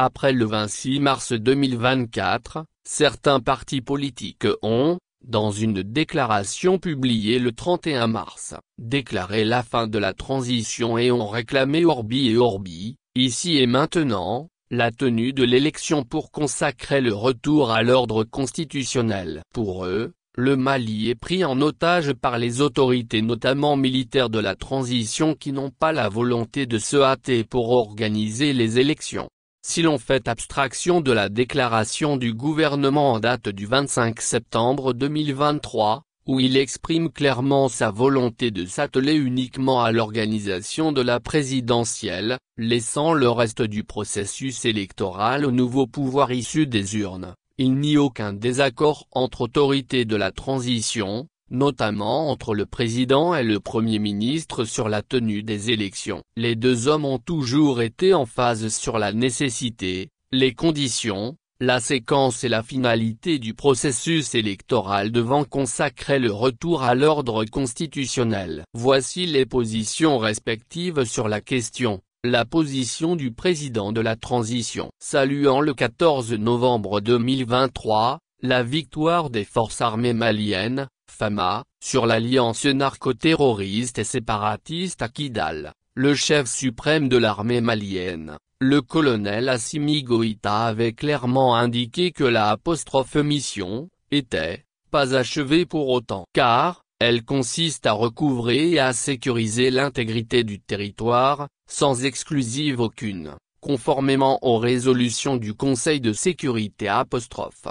Après le 26 mars 2024, certains partis politiques ont, dans une déclaration publiée le 31 mars, déclaré la fin de la transition et ont réclamé Orbi et Orbi, ici et maintenant, la tenue de l'élection pour consacrer le retour à l'ordre constitutionnel. Pour eux, le Mali est pris en otage par les autorités notamment militaires de la transition qui n'ont pas la volonté de se hâter pour organiser les élections. Si l'on fait abstraction de la déclaration du gouvernement en date du 25 septembre 2023, où il exprime clairement sa volonté de s'atteler uniquement à l'organisation de la présidentielle, laissant le reste du processus électoral au nouveau pouvoir issu des urnes, il n'y a aucun désaccord entre autorités de la transition, notamment entre le président et le premier ministre sur la tenue des élections. Les deux hommes ont toujours été en phase sur la nécessité, les conditions, la séquence et la finalité du processus électoral devant consacrer le retour à l'ordre constitutionnel. Voici les positions respectives sur la question. La position du président de la transition. Saluant le 14 novembre 2023, la victoire des forces armées maliennes, Fama, sur l'alliance narcoterroriste et séparatiste à Kidal, le chef suprême de l'armée malienne, le colonel Assimi Goïta avait clairement indiqué que la apostrophe mission, était, pas achevée pour autant car, elle consiste à recouvrer et à sécuriser l'intégrité du territoire, sans exclusive aucune, conformément aux résolutions du Conseil de sécurité apostrophe.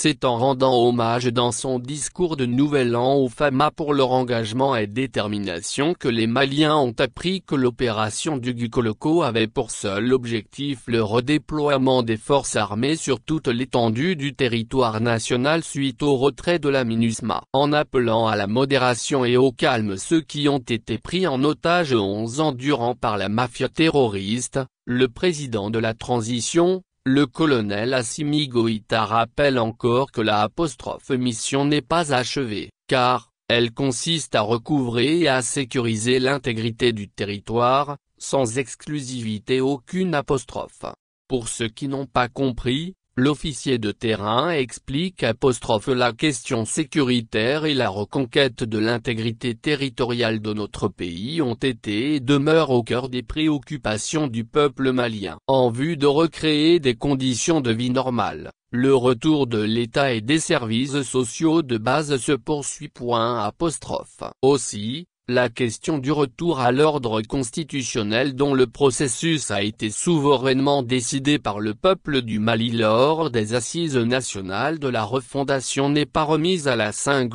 C'est en rendant hommage dans son discours de Nouvel An au FAMA pour leur engagement et détermination que les Maliens ont appris que l'opération du Gukoloko avait pour seul objectif le redéploiement des forces armées sur toute l'étendue du territoire national suite au retrait de la MINUSMA. En appelant à la modération et au calme ceux qui ont été pris en otage 11 ans durant par la mafia terroriste, le président de la transition, le colonel Assimi Goïta rappelle encore que la apostrophe mission n'est pas achevée, car, elle consiste à recouvrer et à sécuriser l'intégrité du territoire, sans exclusivité aucune apostrophe. Pour ceux qui n'ont pas compris, L'officier de terrain explique apostrophe « la question sécuritaire et la reconquête de l'intégrité territoriale de notre pays ont été et demeurent au cœur des préoccupations du peuple malien. En vue de recréer des conditions de vie normales, le retour de l'État et des services sociaux de base se poursuit. point. Apostrophe. Aussi, la question du retour à l'ordre constitutionnel dont le processus a été souverainement décidé par le peuple du Mali lors des assises nationales de la refondation n'est pas remise à la saint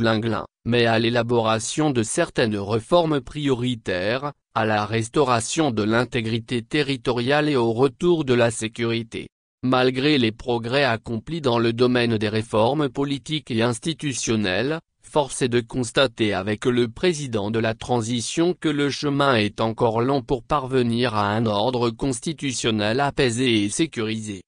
mais à l'élaboration de certaines réformes prioritaires, à la restauration de l'intégrité territoriale et au retour de la sécurité. Malgré les progrès accomplis dans le domaine des réformes politiques et institutionnelles, force est de constater avec le président de la transition que le chemin est encore long pour parvenir à un ordre constitutionnel apaisé et sécurisé.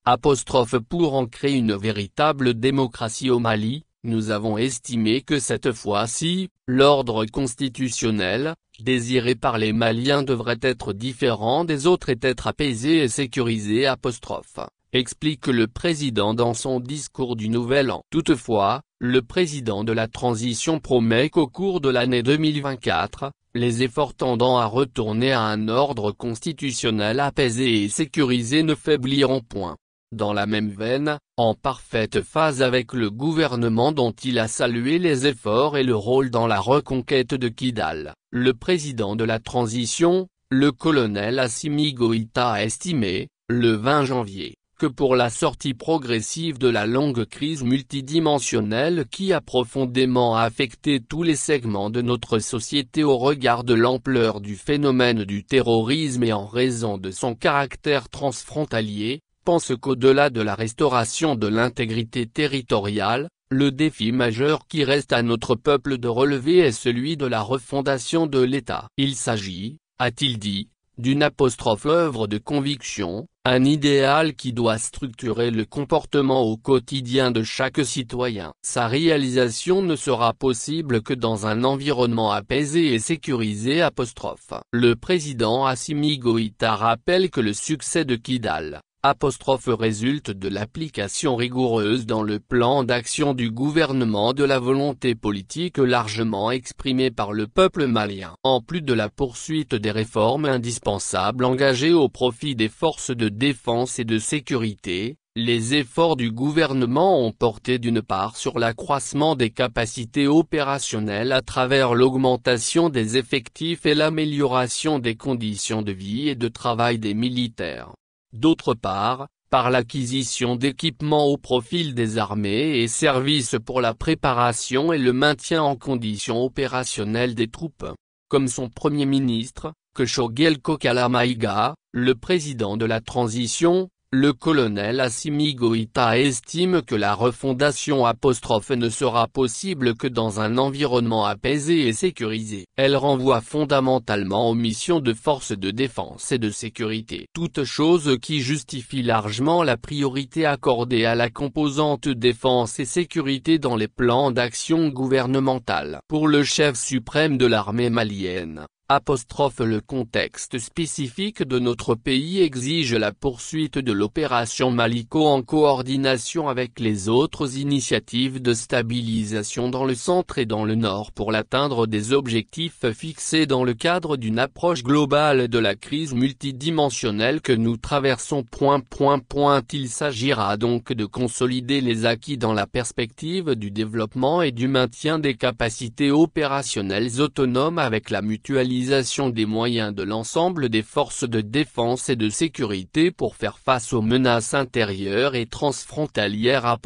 pour ancrer une véritable démocratie au Mali, nous avons estimé que cette fois-ci, l'ordre constitutionnel, désiré par les Maliens devrait être différent des autres et être apaisé et sécurisé apostrophe explique le président dans son discours du Nouvel An. Toutefois, le président de la transition promet qu'au cours de l'année 2024, les efforts tendant à retourner à un ordre constitutionnel apaisé et sécurisé ne faibliront point. Dans la même veine, en parfaite phase avec le gouvernement dont il a salué les efforts et le rôle dans la reconquête de Kidal, le président de la transition, le colonel Assimi Goïta a estimé, le 20 janvier, que pour la sortie progressive de la longue crise multidimensionnelle qui a profondément affecté tous les segments de notre société au regard de l'ampleur du phénomène du terrorisme et en raison de son caractère transfrontalier, pense qu'au-delà de la restauration de l'intégrité territoriale, le défi majeur qui reste à notre peuple de relever est celui de la refondation de l'État. Il s'agit, a-t-il dit, d'une apostrophe œuvre de conviction, un idéal qui doit structurer le comportement au quotidien de chaque citoyen. Sa réalisation ne sera possible que dans un environnement apaisé et sécurisé. Apostrophe. Le président Asimi Goïta rappelle que le succès de Kidal, apostrophe résulte de l'application rigoureuse dans le plan d'action du gouvernement de la volonté politique largement exprimée par le peuple malien. En plus de la poursuite des réformes indispensables engagées au profit des forces de défense et de sécurité, les efforts du gouvernement ont porté d'une part sur l'accroissement des capacités opérationnelles à travers l'augmentation des effectifs et l'amélioration des conditions de vie et de travail des militaires d'autre part, par l'acquisition d'équipements au profil des armées et services pour la préparation et le maintien en condition opérationnelle des troupes. Comme son premier ministre, Keshogel Kokalamaiga, le président de la transition, le colonel Assimi Goïta estime que la refondation apostrophe ne sera possible que dans un environnement apaisé et sécurisé. Elle renvoie fondamentalement aux missions de forces de défense et de sécurité. Toute chose qui justifie largement la priorité accordée à la composante défense et sécurité dans les plans d'action gouvernementale. Pour le chef suprême de l'armée malienne, Apostrophe le contexte spécifique de notre pays exige la poursuite de l'opération Malico en coordination avec les autres initiatives de stabilisation dans le centre et dans le nord pour l'atteindre des objectifs fixés dans le cadre d'une approche globale de la crise multidimensionnelle que nous traversons. Point, point, point. Il s'agira donc de consolider les acquis dans la perspective du développement et du maintien des capacités opérationnelles autonomes avec la mutualisation des moyens de l'ensemble des forces de défense et de sécurité pour faire face aux menaces intérieures et transfrontalières.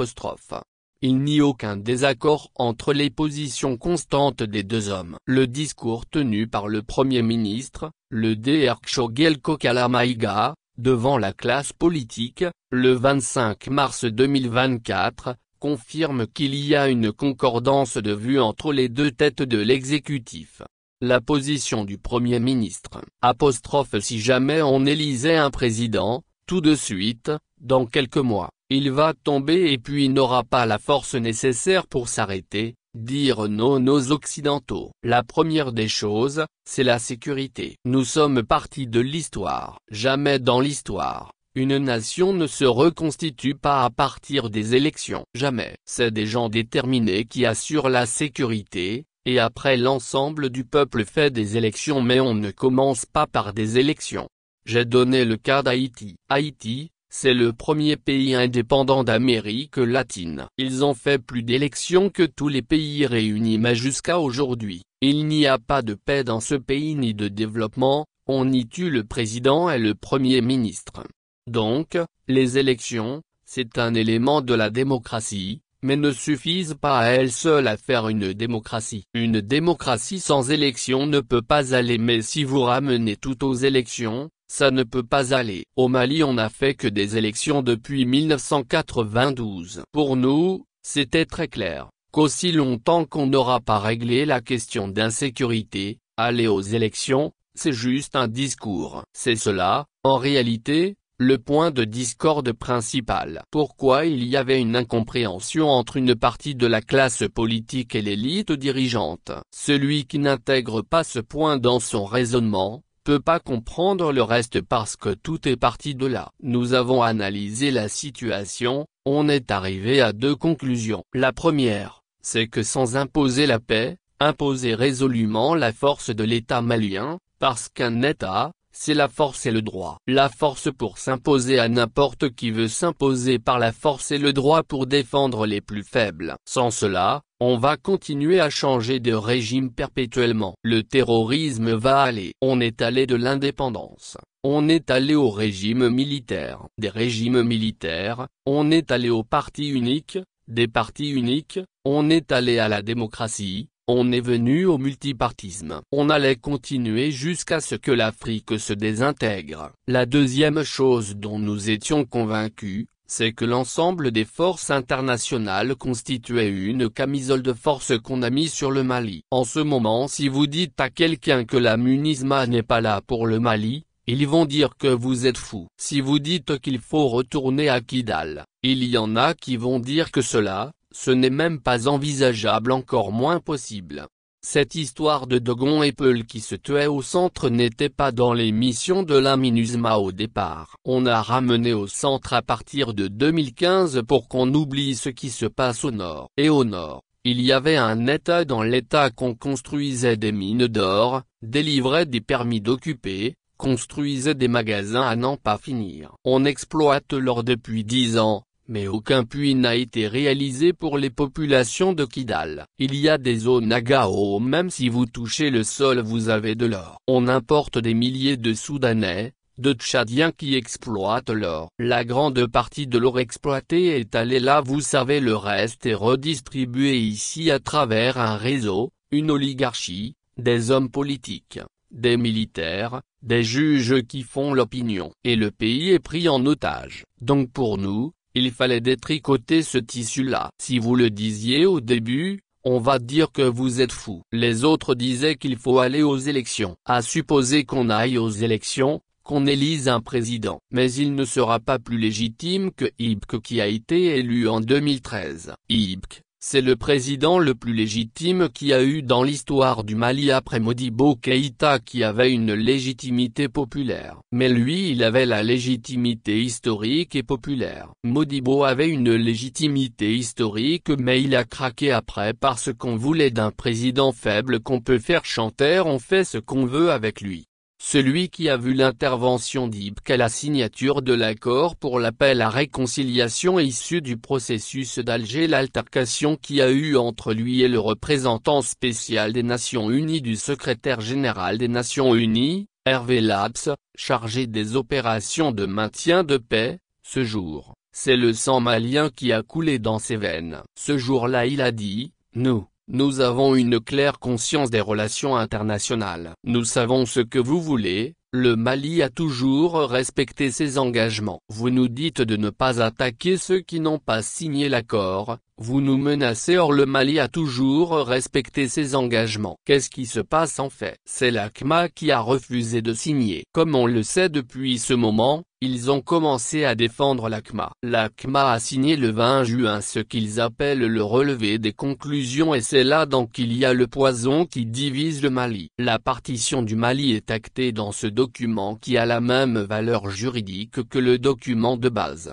Il n'y a aucun désaccord entre les positions constantes des deux hommes. Le discours tenu par le Premier ministre, le Dr Kshogelko Kalamaïga, devant la classe politique, le 25 mars 2024, confirme qu'il y a une concordance de vue entre les deux têtes de l'exécutif. La position du Premier ministre, apostrophe si jamais on élisait un président, tout de suite, dans quelques mois, il va tomber et puis n'aura pas la force nécessaire pour s'arrêter, dire non aux occidentaux. La première des choses, c'est la sécurité. Nous sommes partis de l'histoire. Jamais dans l'histoire, une nation ne se reconstitue pas à partir des élections. Jamais. C'est des gens déterminés qui assurent la sécurité, et après l'ensemble du peuple fait des élections mais on ne commence pas par des élections. J'ai donné le cas d'Haïti. Haïti, c'est le premier pays indépendant d'Amérique latine. Ils ont fait plus d'élections que tous les pays réunis mais jusqu'à aujourd'hui, il n'y a pas de paix dans ce pays ni de développement, on y tue le président et le premier ministre. Donc, les élections, c'est un élément de la démocratie, mais ne suffisent pas à elles seules à faire une démocratie. Une démocratie sans élections ne peut pas aller mais si vous ramenez tout aux élections, ça ne peut pas aller. Au Mali on n'a fait que des élections depuis 1992. Pour nous, c'était très clair, qu'aussi longtemps qu'on n'aura pas réglé la question d'insécurité, aller aux élections, c'est juste un discours. C'est cela, en réalité, le point de discorde principal. Pourquoi il y avait une incompréhension entre une partie de la classe politique et l'élite dirigeante Celui qui n'intègre pas ce point dans son raisonnement, peut pas comprendre le reste parce que tout est parti de là. Nous avons analysé la situation, on est arrivé à deux conclusions. La première, c'est que sans imposer la paix, imposer résolument la force de l'État malien, parce qu'un État, c'est la force et le droit. La force pour s'imposer à n'importe qui veut s'imposer par la force et le droit pour défendre les plus faibles. Sans cela, on va continuer à changer de régime perpétuellement. Le terrorisme va aller. On est allé de l'indépendance. On est allé au régime militaire. Des régimes militaires, on est allé au parti unique, des partis uniques, on est allé à la démocratie, on est venu au multipartisme. On allait continuer jusqu'à ce que l'Afrique se désintègre. La deuxième chose dont nous étions convaincus, c'est que l'ensemble des forces internationales constituait une camisole de force qu'on a mis sur le Mali. En ce moment si vous dites à quelqu'un que la MUNISMA n'est pas là pour le Mali, ils vont dire que vous êtes fou. Si vous dites qu'il faut retourner à Kidal, il y en a qui vont dire que cela, ce n'est même pas envisageable encore moins possible. Cette histoire de Dogon et Peul qui se tuait au centre n'était pas dans les missions de la MINUSMA au départ. On a ramené au centre à partir de 2015 pour qu'on oublie ce qui se passe au nord. Et au nord, il y avait un état dans l'état qu'on construisait des mines d'or, délivrait des permis d'occuper, construisait des magasins à n'en pas finir. On exploite l'or depuis dix ans, mais aucun puits n'a été réalisé pour les populations de Kidal. Il y a des zones nagao même si vous touchez le sol vous avez de l'or. On importe des milliers de Soudanais, de Tchadiens qui exploitent l'or. La grande partie de l'or exploité est allée là vous savez le reste est redistribué ici à travers un réseau, une oligarchie, des hommes politiques, des militaires, des juges qui font l'opinion. Et le pays est pris en otage. Donc pour nous, il fallait détricoter ce tissu-là. Si vous le disiez au début, on va dire que vous êtes fou. Les autres disaient qu'il faut aller aux élections. À supposer qu'on aille aux élections, qu'on élise un président. Mais il ne sera pas plus légitime que Ibk qui a été élu en 2013. Ibk, c'est le président le plus légitime qui a eu dans l'histoire du Mali après Modibo Keïta qui avait une légitimité populaire. Mais lui il avait la légitimité historique et populaire. Modibo avait une légitimité historique mais il a craqué après parce qu'on voulait d'un président faible qu'on peut faire chanter on fait ce qu'on veut avec lui celui qui a vu l'intervention d'IPC à la signature de l'accord pour l'appel à réconciliation issu du processus d'Alger l'altercation qui a eu entre lui et le représentant spécial des Nations Unies du secrétaire général des Nations Unies, Hervé Laps, chargé des opérations de maintien de paix, ce jour, c'est le sang malien qui a coulé dans ses veines. Ce jour-là il a dit, nous, nous avons une claire conscience des relations internationales. Nous savons ce que vous voulez, le Mali a toujours respecté ses engagements. Vous nous dites de ne pas attaquer ceux qui n'ont pas signé l'accord, vous nous menacez or le Mali a toujours respecté ses engagements. Qu'est-ce qui se passe en fait C'est l'ACMA qui a refusé de signer. Comme on le sait depuis ce moment, ils ont commencé à défendre l'ACMA. L'ACMA a signé le 20 juin ce qu'ils appellent le relevé des conclusions et c'est là donc qu'il y a le poison qui divise le Mali. La partition du Mali est actée dans ce document qui a la même valeur juridique que le document de base.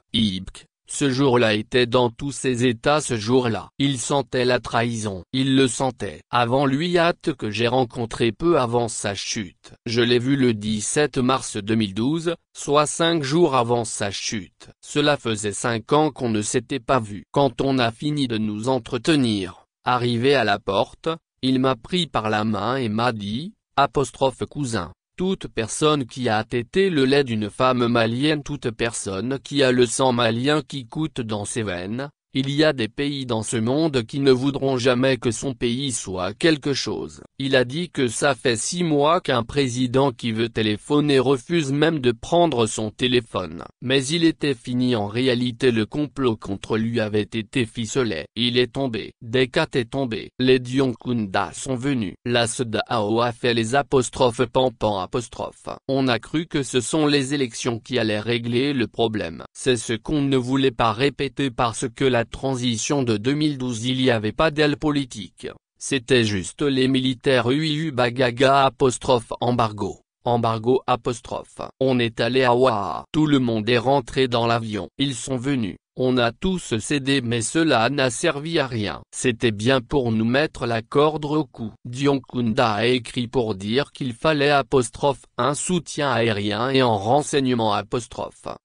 Ce jour-là était dans tous ses états ce jour-là. Il sentait la trahison. Il le sentait. Avant lui hâte que j'ai rencontré peu avant sa chute. Je l'ai vu le 17 mars 2012, soit cinq jours avant sa chute. Cela faisait cinq ans qu'on ne s'était pas vu. Quand on a fini de nous entretenir, arrivé à la porte, il m'a pris par la main et m'a dit, apostrophe cousin, toute personne qui a tété le lait d'une femme malienne Toute personne qui a le sang malien qui coûte dans ses veines, il y a des pays dans ce monde qui ne voudront jamais que son pays soit quelque chose. Il a dit que ça fait six mois qu'un président qui veut téléphoner refuse même de prendre son téléphone. Mais il était fini en réalité le complot contre lui avait été ficelé. Il est tombé. Dekat est tombé. Les Dionkunda sont venus. La Sedao a fait les apostrophes pampan apostrophe. On a cru que ce sont les élections qui allaient régler le problème. C'est ce qu'on ne voulait pas répéter parce que la transition de 2012 il n'y avait pas d'aile politique, c'était juste les militaires UIU bagaga apostrophe embargo, embargo apostrophe. On est allé à Waha. Tout le monde est rentré dans l'avion. Ils sont venus. On a tous cédé mais cela n'a servi à rien. C'était bien pour nous mettre la corde au cou. Kunda a écrit pour dire qu'il fallait un soutien aérien et en renseignement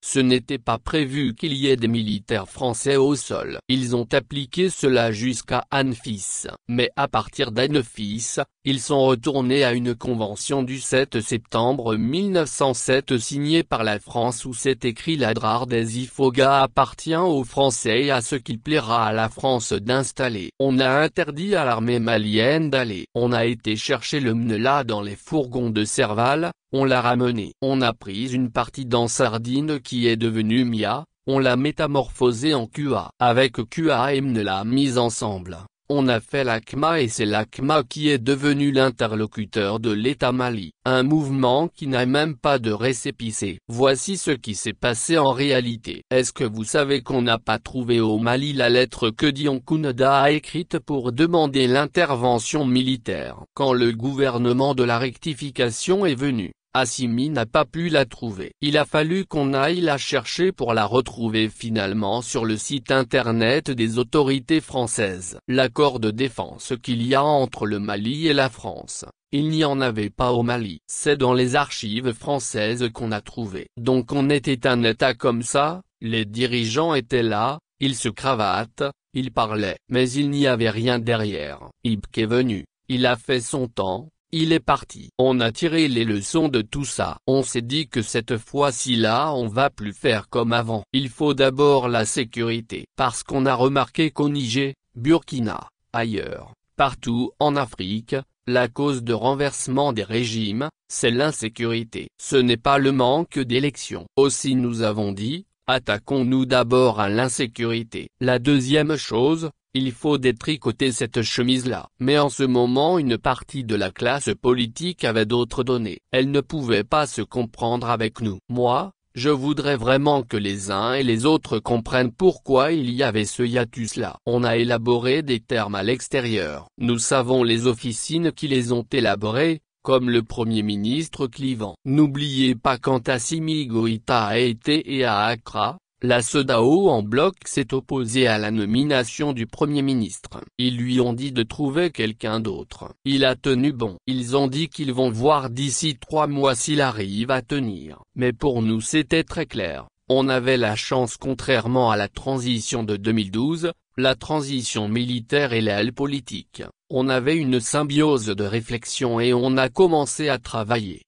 Ce n'était pas prévu qu'il y ait des militaires français au sol. Ils ont appliqué cela jusqu'à Anfis. Mais à partir d'Anfis, ils sont retournés à une convention du 7 septembre 1907 signée par la France où s'est écrit la Drar des Ifoga appartient aux Français et à ce qu'il plaira à la France d'installer. On a interdit à l'armée malienne d'aller. On a été chercher le Mnela dans les fourgons de Serval, on l'a ramené. On a pris une partie Sardine qui est devenue Mia, on l'a métamorphosé en QA. Avec QA et Mnela mis ensemble, on a fait l'ACMA et c'est l'ACMA qui est devenu l'interlocuteur de l'État Mali. Un mouvement qui n'a même pas de récépissé. Voici ce qui s'est passé en réalité. Est-ce que vous savez qu'on n'a pas trouvé au Mali la lettre que Dion Kounda a écrite pour demander l'intervention militaire Quand le gouvernement de la rectification est venu, Assimi n'a pas pu la trouver. Il a fallu qu'on aille la chercher pour la retrouver finalement sur le site internet des autorités françaises. L'accord de défense qu'il y a entre le Mali et la France, il n'y en avait pas au Mali. C'est dans les archives françaises qu'on a trouvé. Donc on était un état comme ça, les dirigeants étaient là, ils se cravatent, ils parlaient. Mais il n'y avait rien derrière. Ibk est venu, il a fait son temps, il est parti. On a tiré les leçons de tout ça. On s'est dit que cette fois-ci là on va plus faire comme avant. Il faut d'abord la sécurité. Parce qu'on a remarqué qu'au Niger, Burkina, ailleurs, partout en Afrique, la cause de renversement des régimes, c'est l'insécurité. Ce n'est pas le manque d'élections. Aussi nous avons dit, attaquons-nous d'abord à l'insécurité. La deuxième chose, il faut détricoter cette chemise-là. Mais en ce moment une partie de la classe politique avait d'autres données. Elle ne pouvait pas se comprendre avec nous. Moi, je voudrais vraiment que les uns et les autres comprennent pourquoi il y avait ce hiatus-là. On a élaboré des termes à l'extérieur. Nous savons les officines qui les ont élaborés, comme le Premier ministre Clivant. N'oubliez pas Simi Goïta a été et à Accra, la SEDAO en bloc s'est opposée à la nomination du Premier ministre. Ils lui ont dit de trouver quelqu'un d'autre. Il a tenu bon. Ils ont dit qu'ils vont voir d'ici trois mois s'il arrive à tenir. Mais pour nous c'était très clair. On avait la chance contrairement à la transition de 2012, la transition militaire et l'aile politique. On avait une symbiose de réflexion et on a commencé à travailler.